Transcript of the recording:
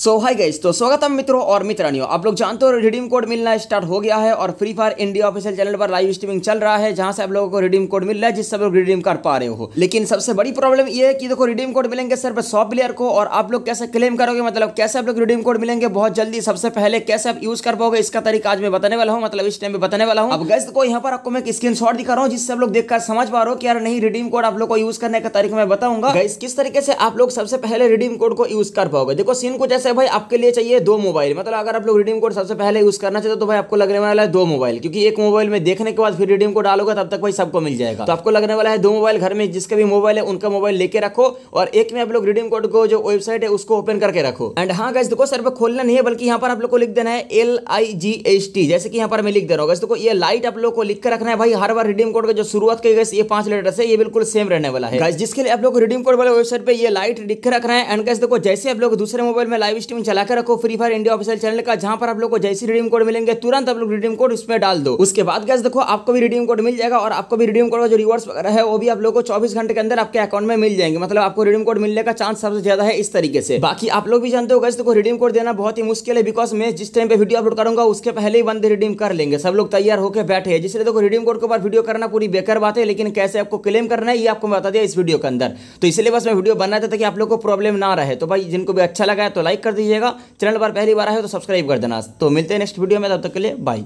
सो hi guys तो स्वागत है मित्रों और मित्रानियों आप लोग जानते हो रिडीम कोड मिलना स्टार्ट हो गया है और free fire India official channel पर लाइव स्ट्रीमिंग चल रहा है जहां से आप लोगों को रिडीम कोड मिल रहा है जिससे आप लोग रिडीम कर पा रहे हो लेकिन सबसे बड़ी प्रॉब्लम ये है कि देखो रिडीम कोड मिलेंगे सिर्फ सौ प्लेयर को और आप लोग कैसे क्लेम करोगे मतलब कैसे आप लोग रिडीम कोड मिलेंगे बहुत जल्दी सबसे पहले कैसे आप यूज कर पाओगे इसका तरीका आज मैं बताने वाला हूँ मतलब इस टाइम में बताने वाला हूँ अब गैस को यहाँ पर आपको मैं स्क्रीन शॉट दिखा रहा हूँ जिससे आप लोग देखकर समझ पा रहे हो कि यार नहीं रिडीम कोड आप लोग को यूज करने का तरीका मैं बताऊंगा गैस किस तरीके से आप लोग सबसे पहले रिडीम कोड को यूज कर पाओगे देखो सीन कुछ ऐसे है भाई आपके लिए चाहिए दो मोबाइल मतलब अगर आप लोग रिडीम कोड सबसे पहले यूज़ करना चाहते हो तो भाई आपको लगने वाला है दो मोबाइल क्योंकि एक मोबाइल में देखने के बाद फिर रिडीम कोड डालोगे तब तक भाई सबको मिल जाएगा तो आपको लगने वाला है दो मोबाइल घर में जिसके भी मोबाइल है उनका मोबाइल लेके रखो और एक में आप लोग रिडीम कोड को जो वेबसाइट है उसको ओपन करके रखो एंड हाँ गैस देखो सर पर खोलना नहीं है बल्कि यहाँ पर आप लोग को लिख देना है L I G H T जैसे कि यहाँ पर मैं लिख दे रहा हूँ देखो ये लाइट आप लोग को लिख कर रखना है भाई हर बार रिडीम कोड का जो शुरुआत की गई ये पांच लेटर से ये बिल्कुल सेम रहने वाला है जिसके लिए आप लोग रिडीम कोड वाले वेबसाइट पर ये लाइट लिख कर रखना है एंड गैस देखो जैसे आप लोग दूसरे मोबाइल में लाइव लिस्ट में के रखो free fire India official channel का जहां पर आप लोग को जैसी रिडीम कोड मिलेंगे तुरंत आप लोग रिडीम कोड उसमें डाल दो उसके बाद गैस देखो आपको भी रिडीम कोड मिल जाएगा और आपको भी रिडीम कोड का जो रिवॉर्ड्स वगैरह है वो भी आप लोग को चौबीस घंटे के अंदर आपके अकाउंट में मिल जाएंगे मतलब आपको रिडीम कोड मिलने का चांस सबसे ज्यादा है इस तरीके से बाकी आप लोग भी जानते हो गैस देखो रिडीम कोड देना बहुत ही मुश्किल है बिकॉज मैं जिस टाइम पे वीडियो अपलोड करूंगा उसके पहले ही बंद रिडीम कर लेंगे सब लोग तैयार होकर बैठे हैं जिसलिए देखो रिडीम कोड के ऊपर वीडियो करना पूरी बेकार बात है लेकिन कैसे आपको क्लेम करना है ये आपको बता दिया इस वीडियो के अंदर तो इसलिए बस मैं वीडियो बनाया था कि आप लोग को प्रॉब्लम ना रहे तो भाई जिनको भी अच्छा लगा तो लाइक कर दीजिएगा चैनल पर पहली बार आए हो तो सब्सक्राइब कर देना तो मिलते हैं नेक्स्ट वीडियो में तब तक के लिए बाय